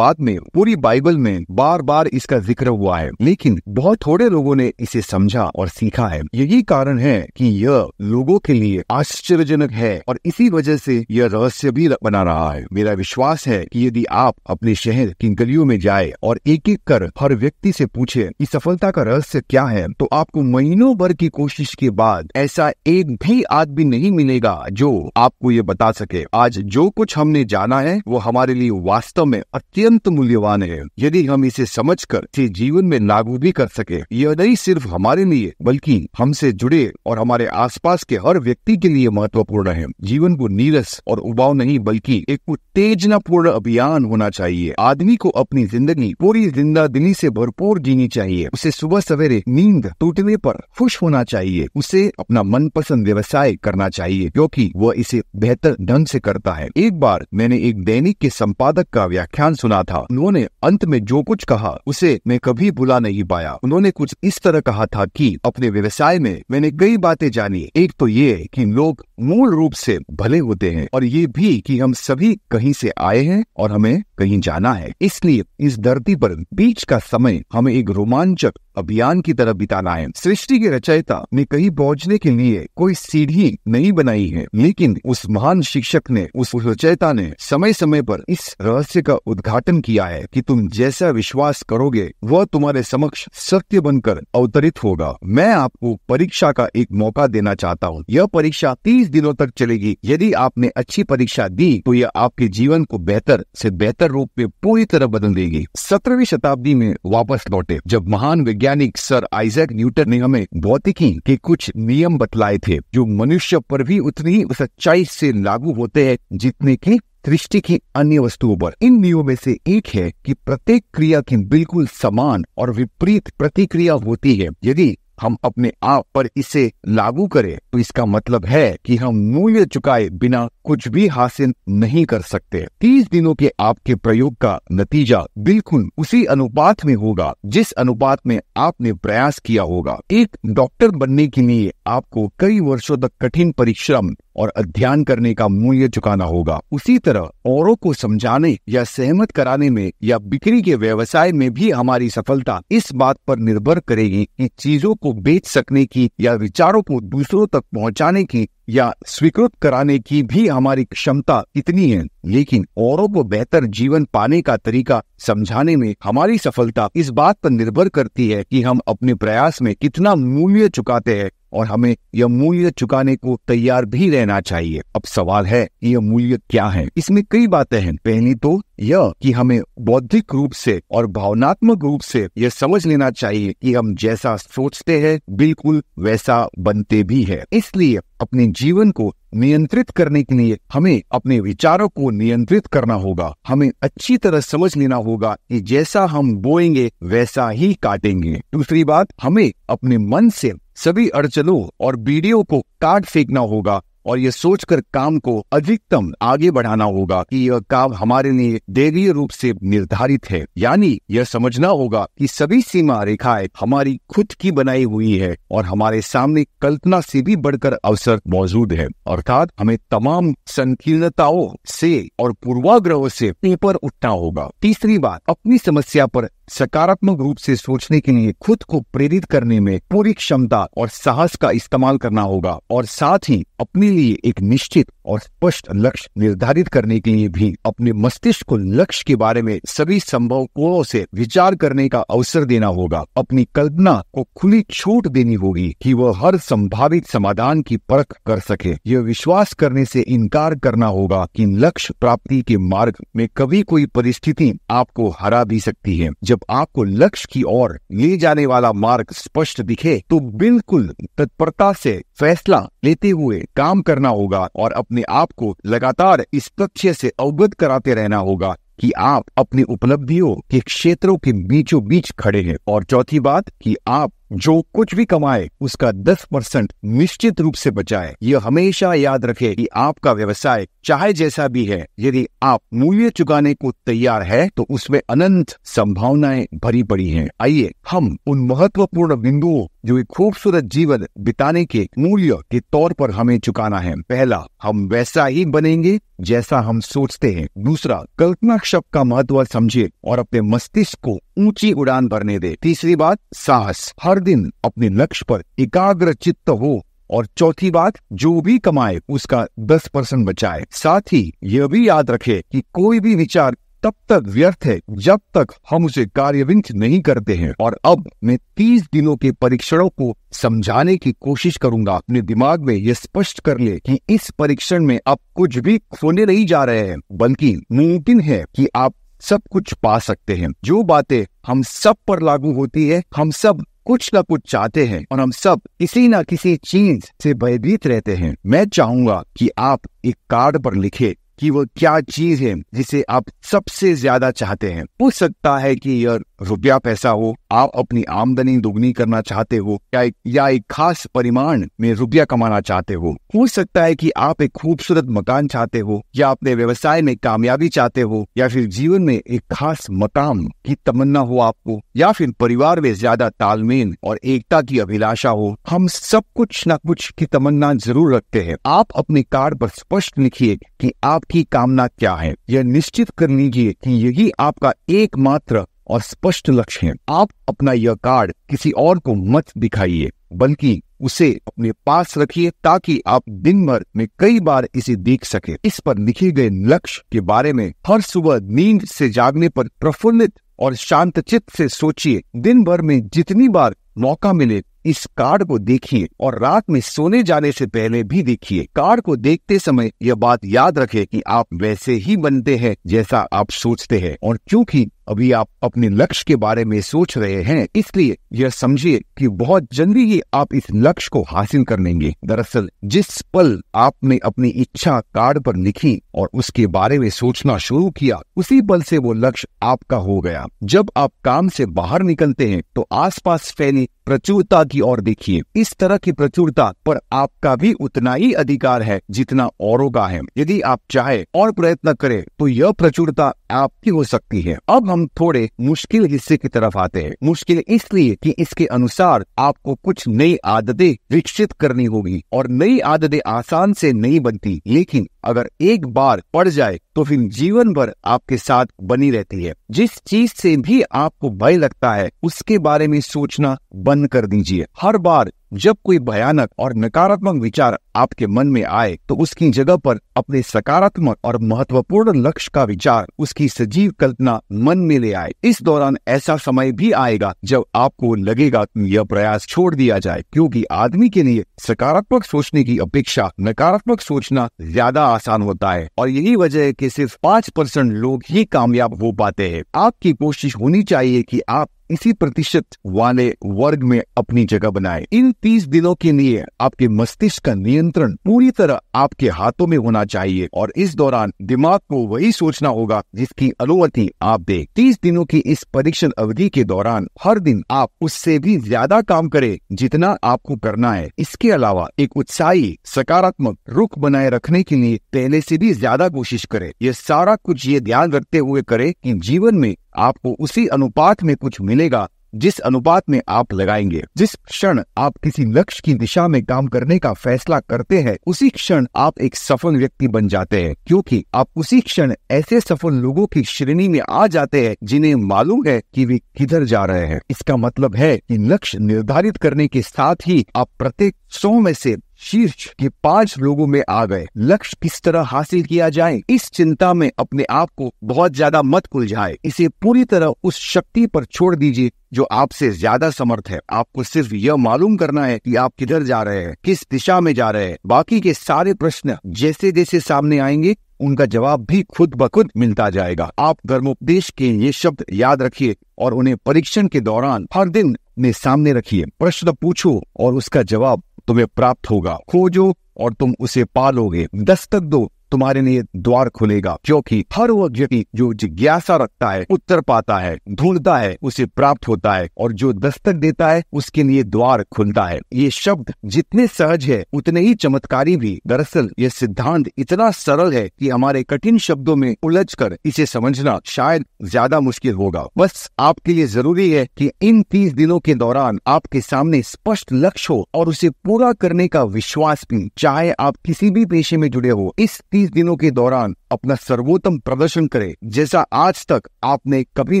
बाद में पूरी बाइबल में बार बार इसका जिक्र हुआ है लेकिन बहुत थोड़े लोगों ने इसे समझा और सीखा है यही कारण है कि यह लोगों के लिए लिए आश्चर्यजनक है और इसी वजह से यह रहस्य भी बना रहा है मेरा विश्वास है कि यदि आप अपने शहर की गलियों में जाए और एक एक कर हर व्यक्ति से पूछे कि सफलता का रहस्य क्या है तो आपको महीनों भर की कोशिश के बाद ऐसा एक भी आदमी नहीं मिलेगा जो आपको ये बता सके आज जो कुछ हमने जाना है वो हमारे लिए वास्तव में अत्यंत मूल्यवान है यदि हम इसे समझ कर इसे जीवन में लागू भी कर सके यह नहीं सिर्फ हमारे लिए बल्कि हमसे जुड़े और हमारे आसपास के हर व्यक्ति व्यक्ति के लिए महत्वपूर्ण है जीवन को नीरस और उबाव नहीं बल्कि एक उत्तेजनापूर्ण अभियान होना चाहिए आदमी को अपनी जिंदगी पूरी जिंदा दिली से भरपूर जीनी चाहिए उसे सुबह सवेरे नींद टूटने पर खुश होना चाहिए उसे अपना मनपसंद व्यवसाय करना चाहिए क्योंकि वह इसे बेहतर ढंग से करता है एक बार मैंने एक दैनिक के संपादक का व्याख्यान सुना था उन्होंने अंत में जो कुछ कहा उसे मैं कभी भुला नहीं पाया उन्होंने कुछ इस तरह कहा था कि अपने व्यवसाय में मैंने कई बातें जानी एक तो ये कि लोग मूल रूप से भले होते हैं और ये भी कि हम सभी कहीं से आए हैं और हमें कहीं जाना है इसलिए इस धरती पर बीच का समय हमें एक रोमांचक अभियान की तरफ बिताना है सृष्टि के रचयिता ने कहीं पहुंचने के लिए कोई सीढ़ी नहीं बनाई है लेकिन उस महान शिक्षक ने उस रचयिता ने समय समय पर इस रहस्य का उद्घाटन किया है कि तुम जैसा विश्वास करोगे वह तुम्हारे समक्ष सत्य बनकर अवतरित होगा मैं आपको परीक्षा का एक मौका देना चाहता हूँ यह परीक्षा तीस दिनों तक चलेगी यदि आपने अच्छी परीक्षा दी तो यह आपके जीवन को बेहतर से बेहतर रूप में पूरी तरह बदल देगी सत्रहवीं शताब्दी में वापस लौटे जब महान विज्ञान वैज्ञानिक सर आइजक न्यूटन ने हमें भौतिकी के कुछ नियम बतलाए थे जो मनुष्य पर भी उतनी ही सच्चाई से लागू होते हैं जितने की सृष्टि की अन्य वस्तुओं पर इन नियमों में से एक है कि प्रत्येक क्रिया की बिल्कुल समान और विपरीत प्रतिक्रिया होती है यदि हम अपने आप पर इसे लागू करें तो इसका मतलब है कि हम मूल्य चुकाए बिना कुछ भी हासिल नहीं कर सकते तीस दिनों के आपके प्रयोग का नतीजा बिल्कुल उसी अनुपात में होगा जिस अनुपात में आपने प्रयास किया होगा एक डॉक्टर बनने के लिए आपको कई वर्षों तक कठिन परिश्रम और अध्ययन करने का मूल्य चुकाना होगा उसी तरह औरों को समझाने या सहमत कराने में या बिक्री के व्यवसाय में भी हमारी सफलता इस बात पर निर्भर करेगी कि चीजों को बेच सकने की या विचारों को दूसरों तक पहुंचाने की या स्वीकृत कराने की भी हमारी क्षमता इतनी है लेकिन औरों को बेहतर जीवन पाने का तरीका समझाने में हमारी सफलता इस बात पर निर्भर करती है कि हम अपने प्रयास में कितना मूल्य चुकाते हैं और हमें यह मूल्य चुकाने को तैयार भी रहना चाहिए अब सवाल है यह मूल्य क्या है इसमें कई बातें हैं पहली तो यह कि हमें बौद्धिक रूप से और भावनात्मक रूप से यह समझ लेना चाहिए कि हम जैसा सोचते हैं बिल्कुल वैसा बनते भी है इसलिए अपने जीवन को नियंत्रित करने के लिए हमें अपने विचारों को नियंत्रित करना होगा हमें अच्छी तरह समझ लेना होगा कि जैसा हम बोएंगे वैसा ही काटेंगे दूसरी बात हमें अपने मन से सभी अड़चनों और बीड़ियों को काट फेंकना होगा और ये सोचकर काम को अधिकतम आगे बढ़ाना होगा कि यह काम हमारे लिए देवीय रूप से निर्धारित है यानी यह समझना होगा कि सभी सीमा रेखाएं हमारी खुद की बनाई हुई है और हमारे सामने कल्पना से भी बढ़कर अवसर मौजूद है अर्थात हमें तमाम संकीर्णताओं से और पूर्वाग्रहों से ऊपर उठना होगा तीसरी बात अपनी समस्या पर सकारात्मक रूप से सोचने के लिए खुद को प्रेरित करने में पूरी क्षमता और साहस का इस्तेमाल करना होगा और साथ ही अपने लिए एक निश्चित और स्पष्ट लक्ष्य निर्धारित करने के लिए भी अपने मस्तिष्क को लक्ष्य के बारे में सभी संभव कोणों से विचार करने का अवसर देना होगा अपनी कल्पना को खुली छूट देनी होगी कि वह हर संभावित समाधान की परख कर सके यह विश्वास करने से इनकार करना होगा कि लक्ष्य प्राप्ति के मार्ग में कभी कोई परिस्थिति आपको हरा भी सकती है जब जब आपको लक्ष्य की ओर ले जाने वाला मार्ग स्पष्ट दिखे तो बिल्कुल तत्परता से फैसला लेते हुए काम करना होगा और अपने आप को लगातार इस तथ्य से अवगत कराते रहना होगा कि आप अपनी उपलब्धियों के क्षेत्रों के बीचों बीच खड़े हैं और चौथी बात कि आप जो कुछ भी कमाए उसका 10 परसेंट निश्चित रूप से बचाए ये हमेशा याद रखें कि आपका व्यवसाय चाहे जैसा भी है यदि आप मूल्य चुकाने को तैयार है तो उसमें अनंत संभावनाएं भरी पड़ी हैं। आइए हम उन महत्वपूर्ण बिंदुओं जो एक खूबसूरत जीवन बिताने के मूल्य के तौर पर हमें चुकाना है पहला हम वैसा ही बनेंगे जैसा हम सोचते हैं दूसरा कल्पना शब्द का महत्व समझे और अपने मस्तिष्क को ऊंची उड़ान भरने दे तीसरी बात साहस हर दिन अपने लक्ष्य पर एकाग्र चित्त हो और चौथी बात जो भी कमाए उसका दस परसेंट बचाए साथ ही यह भी याद रखे कि कोई भी विचार तब तक व्यर्थ है जब तक हम उसे कार्यविंत नहीं करते हैं और अब मैं तीस दिनों के परीक्षणों को समझाने की कोशिश करूंगा अपने दिमाग में यह स्पष्ट कर ले कि इस परीक्षण में आप कुछ भी खोने नहीं जा रहे हैं बल्कि मुमकिन है कि आप सब कुछ पा सकते हैं जो बातें हम सब पर लागू होती है हम सब कुछ ना कुछ चाहते हैं और हम सब किसी ना किसी चीज से भयभीत रहते हैं मैं चाहूंगा कि आप एक कार्ड पर लिखे कि वो क्या चीज है जिसे आप सबसे ज्यादा चाहते हैं पूछ सकता है कि योर रुपया पैसा हो आप अपनी आमदनी दुगनी करना चाहते हो या एक, या एक खास परिमाण में रुपया कमाना चाहते हो हो सकता है कि आप एक खूबसूरत मकान चाहते हो या अपने व्यवसाय में कामयाबी चाहते हो या फिर जीवन में एक खास मकाम की तमन्ना हो आपको या फिर परिवार में ज्यादा तालमेल और एकता की अभिलाषा हो हम सब कुछ न कुछ की तमन्ना जरूर रखते हैं आप अपने कार्ड पर स्पष्ट लिखिए कि आपकी कामना क्या है यह निश्चित कर लीजिए कि यही आपका एकमात्र और स्पष्ट लक्ष्य है आप अपना यह कार्ड किसी और को मत दिखाइए बल्कि उसे अपने पास रखिए ताकि आप दिन भर में कई बार इसे देख सके इस पर लिखे गए लक्ष्य के बारे में हर सुबह नींद से जागने पर प्रफुल्लित और शांत चित्त से सोचिए दिन भर में जितनी बार मौका मिले इस कार्ड को देखिए और रात में सोने जाने से पहले भी देखिए कार्ड को देखते समय यह बात याद रखें कि आप वैसे ही बनते हैं जैसा आप सोचते हैं और क्योंकि अभी आप अपने लक्ष्य के बारे में सोच रहे हैं इसलिए यह समझिए कि बहुत जल्दी ही आप इस लक्ष्य को हासिल कर लेंगे दरअसल जिस पल आपने अपनी इच्छा कार्ड पर लिखी और उसके बारे में सोचना शुरू किया उसी पल से वो लक्ष्य आपका हो गया जब आप काम से बाहर निकलते हैं तो आसपास फैली प्रचुरता की ओर देखिए इस तरह की प्रचुरता पर आपका भी उतना ही अधिकार है जितना औरों का है यदि आप चाहे और प्रयत्न करें तो यह प्रचुरता आपकी हो सकती है अब हम थोड़े मुश्किल हिस्से की तरफ आते हैं मुश्किल इसलिए कि इसके अनुसार आपको कुछ नई आदतें विकसित करनी होगी और नई आदतें आसान से नहीं बनती लेकिन अगर एक बार पड़ जाए तो फिर जीवन भर आपके साथ बनी रहती है जिस चीज से भी आपको भय लगता है उसके बारे में सोचना बंद कर दीजिए हर बार जब कोई भयानक और नकारात्मक विचार आपके मन में आए तो उसकी जगह पर अपने सकारात्मक और महत्वपूर्ण लक्ष्य का विचार उसकी सजीव कल्पना मन में ले आए इस दौरान ऐसा समय भी आएगा जब आपको लगेगा कि यह प्रयास छोड़ दिया जाए क्योंकि आदमी के लिए सकारात्मक सोचने की अपेक्षा नकारात्मक सोचना ज्यादा आसान होता है और यही वजह है कि सिर्फ पाँच परसेंट लोग ही कामयाब हो पाते हैं आपकी कोशिश होनी चाहिए कि आप इसी प्रतिशत वाले वर्ग में अपनी जगह बनाए इन तीस दिनों के लिए आपके मस्तिष्क का नियंत्रण नियंत्रण पूरी तरह आपके हाथों में होना चाहिए और इस दौरान दिमाग को वही सोचना होगा जिसकी अनुमति आप दे तीस दिनों की इस परीक्षण अवधि के दौरान हर दिन आप उससे भी ज्यादा काम करें जितना आपको करना है इसके अलावा एक उत्साही सकारात्मक रुख बनाए रखने के लिए पहले से भी ज्यादा कोशिश करें यह सारा कुछ ये ध्यान रखते हुए करें कि जीवन में आपको उसी अनुपात में कुछ मिलेगा जिस अनुपात में आप लगाएंगे जिस क्षण आप किसी लक्ष्य की दिशा में काम करने का फैसला करते हैं उसी क्षण आप एक सफल व्यक्ति बन जाते हैं क्योंकि आप उसी क्षण ऐसे सफल लोगों की श्रेणी में आ जाते हैं जिन्हें मालूम है कि वे किधर जा रहे हैं इसका मतलब है कि लक्ष्य निर्धारित करने के साथ ही आप प्रत्येक सौ में से शीर्ष के पांच लोगों में आ गए लक्ष्य किस तरह हासिल किया जाए इस चिंता में अपने आप को बहुत ज्यादा मत उलझाए इसे पूरी तरह उस शक्ति पर छोड़ दीजिए जो आपसे ज्यादा समर्थ है आपको सिर्फ यह मालूम करना है कि आप किधर जा रहे हैं किस दिशा में जा रहे हैं बाकी के सारे प्रश्न जैसे जैसे सामने आएंगे उनका जवाब भी खुद ब खुद मिलता जाएगा आप धर्मोपदेश के ये शब्द याद रखिए और उन्हें परीक्षण के दौरान हर दिन ने सामने रखिए प्रश्न पूछो और उसका जवाब तुम्हें प्राप्त होगा खोजो और तुम उसे पालोगे दस्तक दो तुम्हारे लिए द्वार खुलेगा क्योंकि हर वो व्यक्ति जो जिज्ञासा रखता है उत्तर पाता है ढूंढता है उसे प्राप्त होता है और जो दस्तक देता है उसके लिए द्वार खुलता है ये शब्द जितने सहज है उतने ही चमत्कारी भी दरअसल ये सिद्धांत इतना सरल है कि हमारे कठिन शब्दों में उलझ कर इसे समझना शायद ज्यादा मुश्किल होगा बस आपके लिए जरूरी है कि इन तीस दिनों के दौरान आपके सामने स्पष्ट लक्ष्य हो और उसे पूरा करने का विश्वास भी चाहे आप किसी भी पेशे में जुड़े हो इस 30 दिनों के दौरान अपना सर्वोत्तम प्रदर्शन करें जैसा आज तक आपने कभी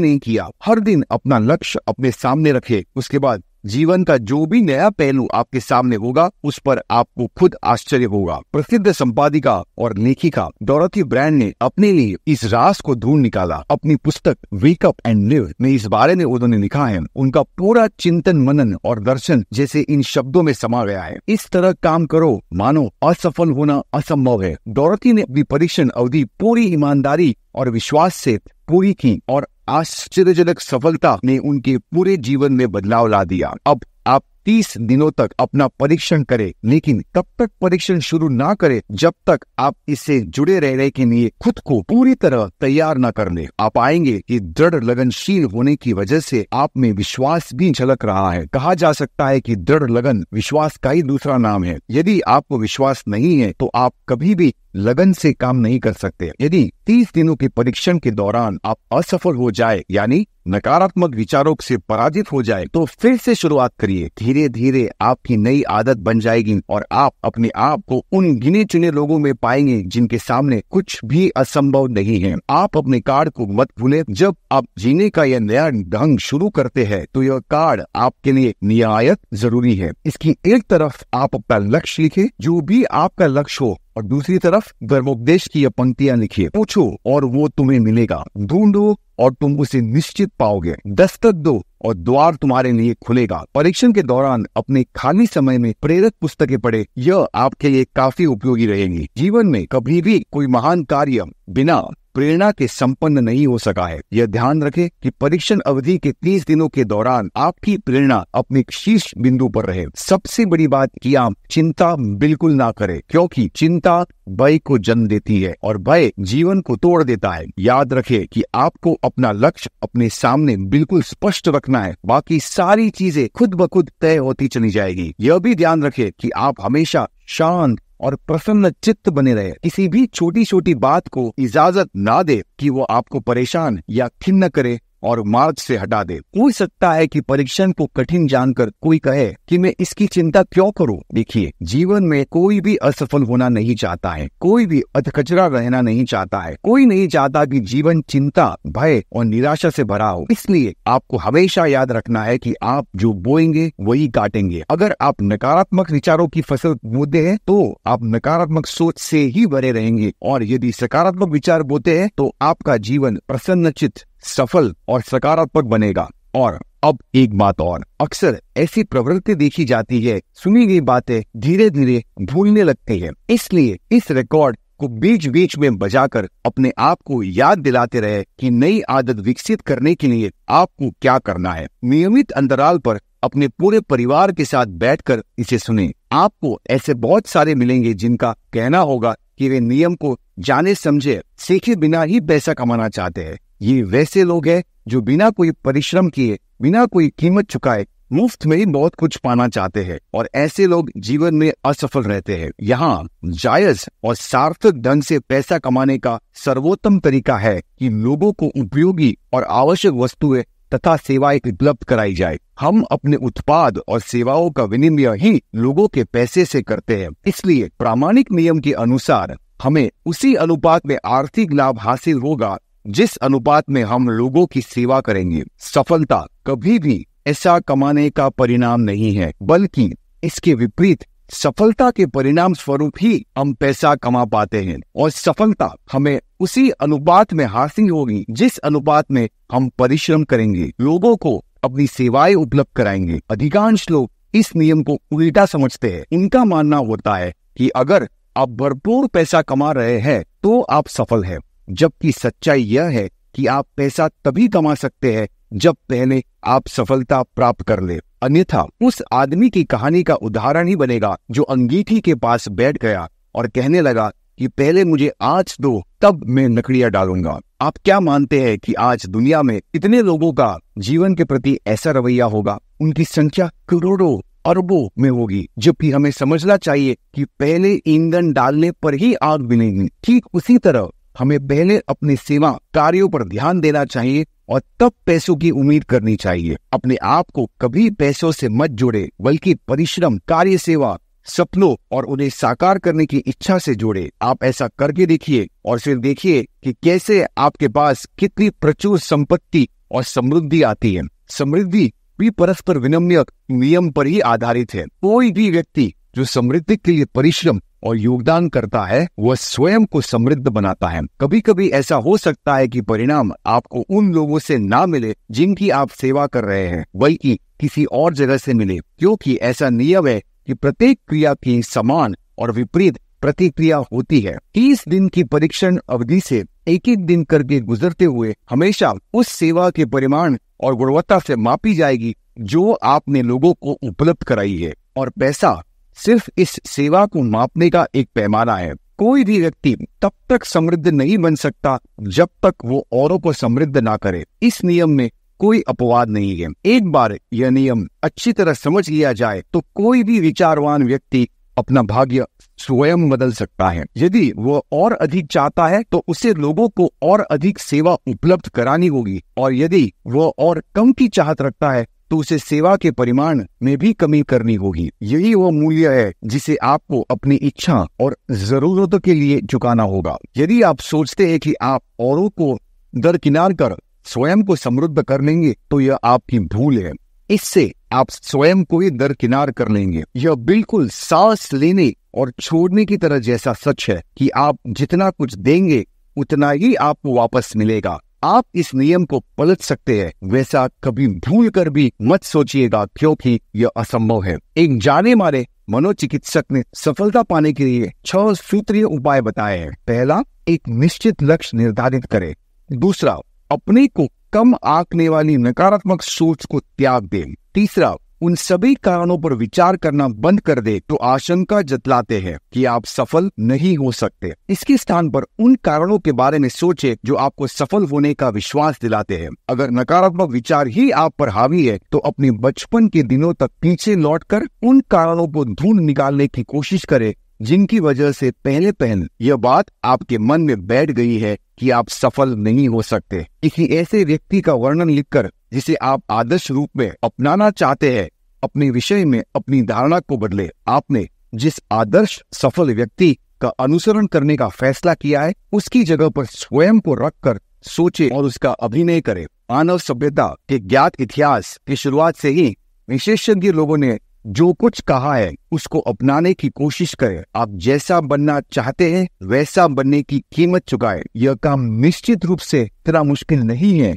नहीं किया हर दिन अपना लक्ष्य अपने सामने रखे उसके बाद जीवन का जो भी नया पहलू आपके सामने होगा उस पर आपको खुद आश्चर्य होगा प्रसिद्ध संपादिका और लेखिका डोरथी ब्रांड ने अपने लिए इस रास को ढूंढ निकाला अपनी पुस्तक वेकअप एंड लिव में इस बारे में उन्होंने लिखा है उनका पूरा चिंतन मनन और दर्शन जैसे इन शब्दों में समा गया है इस तरह काम करो मानो असफल होना असंभव है डोरथी ने अपनी परीक्षण अवधि पूरी ईमानदारी और विश्वास से पूरी की और आश्चर्यजनक सफलता ने उनके पूरे जीवन में बदलाव ला दिया अब आप तीस दिनों तक अपना परीक्षण करे लेकिन तब तक परीक्षण शुरू ना करे जब तक आप इससे जुड़े रहने के लिए खुद को पूरी तरह तैयार न कर ले आप आएंगे कि दृढ़ लगनशील होने की वजह से आप में विश्वास भी झलक रहा है कहा जा सकता है कि दृढ़ लगन विश्वास का ही दूसरा नाम है यदि आपको विश्वास नहीं है तो आप कभी भी लगन से काम नहीं कर सकते यदि तीस दिनों के परीक्षण के दौरान आप असफल हो जाए यानी नकारात्मक विचारों से पराजित हो जाए तो फिर से शुरुआत करिए धीरे धीरे धीरे आपकी नई आदत बन जाएगी और आप अपने आप को उन गिने चुने लोगों में पाएंगे जिनके सामने कुछ भी असंभव नहीं है आप अपने कार्ड को मत भूले जब आप जीने का यह नया ढंग शुरू करते हैं तो यह कार्ड आपके लिए नियायत जरूरी है इसकी एक तरफ आप अपना लक्ष्य लिखे जो भी आपका लक्ष्य हो और दूसरी तरफ धर्मोपदेश की यह पंक्तियां लिखिए पूछो और वो तुम्हें मिलेगा ढूंढो और तुम उसे निश्चित पाओगे दस्तक दो और द्वार तुम्हारे लिए खुलेगा परीक्षण के दौरान अपने खाली समय में प्रेरक पुस्तकें पढ़े यह आपके लिए काफी उपयोगी रहेगी जीवन में कभी भी कोई महान कार्य बिना प्रेरणा के संपन्न नहीं हो सका है यह ध्यान रखे कि परीक्षण अवधि के तीस दिनों के दौरान आपकी प्रेरणा अपने शीर्ष बिंदु पर रहे सबसे बड़ी बात की आप चिंता बिल्कुल ना करें क्योंकि चिंता भय को जन्म देती है और भय जीवन को तोड़ देता है याद रखे कि आपको अपना लक्ष्य अपने सामने बिल्कुल स्पष्ट रखना है बाकी सारी चीजें खुद ब खुद तय होती चली जाएगी यह भी ध्यान रखे कि आप हमेशा शांत और प्रसन्न चित्त बने रहे किसी भी छोटी छोटी बात को इजाजत ना दे कि वो आपको परेशान या खिन्न करे और मार्ग से हटा दे हो सकता है कि परीक्षण को कठिन जानकर कोई कहे कि मैं इसकी चिंता क्यों करूं? देखिए जीवन में कोई भी असफल होना नहीं चाहता है कोई भी अधकचरा रहना नहीं चाहता है कोई नहीं चाहता कि जीवन चिंता भय और निराशा से भरा हो इसलिए आपको हमेशा याद रखना है कि आप जो बोएंगे वही काटेंगे अगर आप नकारात्मक विचारों की फसल बोते हैं तो आप नकारात्मक सोच से ही भरे रहेंगे और यदि सकारात्मक विचार बोते हैं तो आपका जीवन प्रसन्नचित सफल और सकारात्मक बनेगा और अब एक बात और अक्सर ऐसी प्रवृत्ति देखी जाती है सुनी गई बातें धीरे धीरे भूलने लगती है इसलिए इस रिकॉर्ड को बीच बीच में बजाकर अपने आप को याद दिलाते रहे कि नई आदत विकसित करने के लिए आपको क्या करना है नियमित अंतराल पर अपने पूरे परिवार के साथ बैठकर इसे सुने आपको ऐसे बहुत सारे मिलेंगे जिनका कहना होगा कि वे नियम को जाने समझे सीखे बिना ही पैसा कमाना चाहते हैं ये वैसे लोग हैं जो बिना कोई परिश्रम किए बिना कोई कीमत चुकाए मुफ्त में ही बहुत कुछ पाना चाहते हैं और ऐसे लोग जीवन में असफल रहते हैं यहाँ जायज और सार्थक ढंग से पैसा कमाने का सर्वोत्तम तरीका है कि लोगों को उपयोगी और आवश्यक वस्तुएं तथा सेवाएं उपलब्ध कराई जाए हम अपने उत्पाद और सेवाओं का विनिमय ही लोगों के पैसे से करते हैं इसलिए प्रामाणिक नियम के अनुसार हमें उसी अनुपात में आर्थिक लाभ हासिल होगा जिस अनुपात में हम लोगों की सेवा करेंगे सफलता कभी भी ऐसा कमाने का परिणाम नहीं है बल्कि इसके विपरीत सफलता के परिणाम स्वरूप ही हम पैसा कमा पाते हैं और सफलता हमें उसी अनुपात में हासिल होगी जिस अनुपात में हम परिश्रम करेंगे लोगों को अपनी सेवाएं उपलब्ध कराएंगे अधिकांश लोग इस नियम को उल्टा समझते हैं उनका मानना होता है कि अगर आप भरपूर पैसा कमा रहे हैं तो आप सफल हैं जबकि सच्चाई यह है कि आप पैसा तभी कमा सकते हैं जब पहले आप सफलता प्राप्त कर ले अन्यथा उस आदमी की कहानी का उदाहरण ही बनेगा जो अंगीठी के पास बैठ गया और कहने लगा कि पहले मुझे आज दो तब मैं नकड़िया डालूंगा आप क्या मानते हैं कि आज दुनिया में इतने लोगों का जीवन के प्रति ऐसा रवैया होगा उनकी संख्या करोड़ों अरबों में होगी जबकि हमें समझना चाहिए कि पहले ईंधन डालने पर ही आग मिलेगी ठीक उसी तरह हमें पहले अपनी सेवा कार्यों पर ध्यान देना चाहिए और तब पैसों की उम्मीद करनी चाहिए अपने आप को कभी पैसों से मत जोड़े बल्कि परिश्रम कार्य सेवा सपनों और उन्हें साकार करने की इच्छा से जोड़े आप ऐसा करके देखिए और फिर देखिए कि कैसे आपके पास कितनी प्रचुर संपत्ति और समृद्धि आती है समृद्धि भी परस्पर विनम्य नियम पर ही आधारित है कोई भी व्यक्ति जो समृद्धि के लिए परिश्रम और योगदान करता है वह स्वयं को समृद्ध बनाता है कभी कभी ऐसा हो सकता है कि परिणाम आपको उन लोगों से ना मिले जिनकी आप सेवा कर रहे हैं बल्कि किसी और जगह से मिले क्योंकि ऐसा नियम है कि प्रत्येक क्रिया की समान और विपरीत प्रतिक्रिया होती है तीस दिन की परीक्षण अवधि से एक एक दिन करके गुजरते हुए हमेशा उस सेवा के परिमाण और गुणवत्ता से मापी जाएगी जो आपने लोगों को उपलब्ध कराई है और पैसा सिर्फ इस सेवा को मापने का एक पैमाना है कोई भी व्यक्ति तब तक समृद्ध नहीं बन सकता जब तक वो औरों को समृद्ध ना करे इस नियम में कोई अपवाद नहीं है एक बार यह नियम अच्छी तरह समझ लिया जाए तो कोई भी विचारवान व्यक्ति अपना भाग्य स्वयं बदल सकता है यदि वह और अधिक चाहता है तो उसे लोगों को और अधिक सेवा उपलब्ध करानी होगी और यदि वह और कम की चाहत रखता है तो उसे सेवा के परिमाण में भी कमी करनी होगी यही वह मूल्य है जिसे आपको अपनी इच्छा और जरूरतों के लिए चुकाना होगा यदि आप सोचते हैं कि आप औरों को दरकिनार कर स्वयं को समृद्ध कर लेंगे तो यह आपकी भूल है इससे आप स्वयं को ही दरकिनार कर लेंगे यह बिल्कुल सांस लेने और छोड़ने की तरह जैसा सच है कि आप जितना कुछ देंगे उतना ही आपको वापस मिलेगा आप इस नियम को पलट सकते हैं वैसा कभी भूल कर भी मत सोचिएगा क्योंकि यह असंभव है एक जाने मारे मनोचिकित्सक ने सफलता पाने के लिए छह सूत्रीय उपाय बताए हैं पहला एक निश्चित लक्ष्य निर्धारित करें दूसरा अपने को कम आंकने वाली नकारात्मक सोच को त्याग दें तीसरा उन सभी कारणों पर विचार करना बंद कर दे तो आशंका जतलाते हैं कि आप सफल नहीं हो सकते इसके स्थान पर उन कारणों के बारे में सोचे जो आपको सफल होने का विश्वास दिलाते हैं अगर नकारात्मक विचार ही आप पर हावी है तो अपने बचपन के दिनों तक पीछे लौटकर उन कारणों को ढूंढ निकालने की कोशिश करे जिनकी वजह से पहले पहल यह बात आपके मन में बैठ गई है कि आप सफल नहीं हो सकते किसी ऐसे व्यक्ति का वर्णन लिखकर जिसे आप आदर्श रूप में अपनाना चाहते हैं अपने विषय में अपनी धारणा को बदले आपने जिस आदर्श सफल व्यक्ति का अनुसरण करने का फैसला किया है उसकी जगह पर स्वयं को रखकर सोचे और उसका अभिनय करे मानव सभ्यता के ज्ञात इतिहास की शुरुआत से ही विशेषज्ञ लोगों ने जो कुछ कहा है उसको अपनाने की कोशिश करें आप जैसा बनना चाहते हैं वैसा बनने की कीमत चुकाएं यह काम निश्चित रूप से इतना मुश्किल नहीं है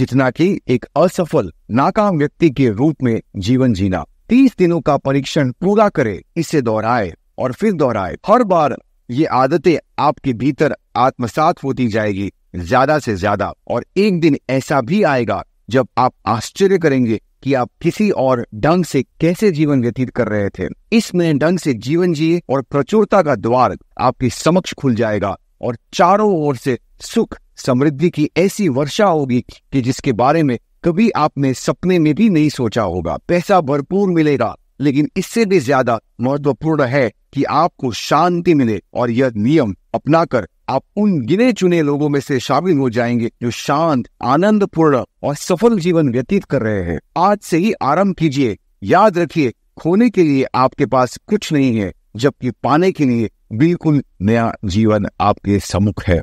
जितना कि एक असफल नाकाम व्यक्ति के रूप में जीवन जीना तीस दिनों का परीक्षण पूरा करें इसे दोहराए और फिर दोहराए हर बार ये आदतें आपके भीतर आत्मसात होती जाएगी ज्यादा से ज्यादा और एक दिन ऐसा भी आएगा जब आप आश्चर्य करेंगे कि आप किसी और ढंग से कैसे जीवन व्यतीत कर रहे थे इस नए ढंग से जीवन जिए और प्रचुरता का द्वार आपके समक्ष खुल जाएगा और चारों ओर से सुख समृद्धि की ऐसी वर्षा होगी कि जिसके बारे में कभी आपने सपने में भी नहीं सोचा होगा पैसा भरपूर मिलेगा लेकिन इससे भी ज्यादा महत्वपूर्ण है कि आपको शांति मिले और यह नियम अपनाकर आप उन गिने चुने लोगों में से शामिल हो जाएंगे जो शांत आनंदपूर्ण और सफल जीवन व्यतीत कर रहे हैं आज से ही आरंभ कीजिए याद रखिए खोने के लिए आपके पास कुछ नहीं है जबकि पाने के लिए बिल्कुल नया जीवन आपके सम्मुख है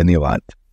धन्यवाद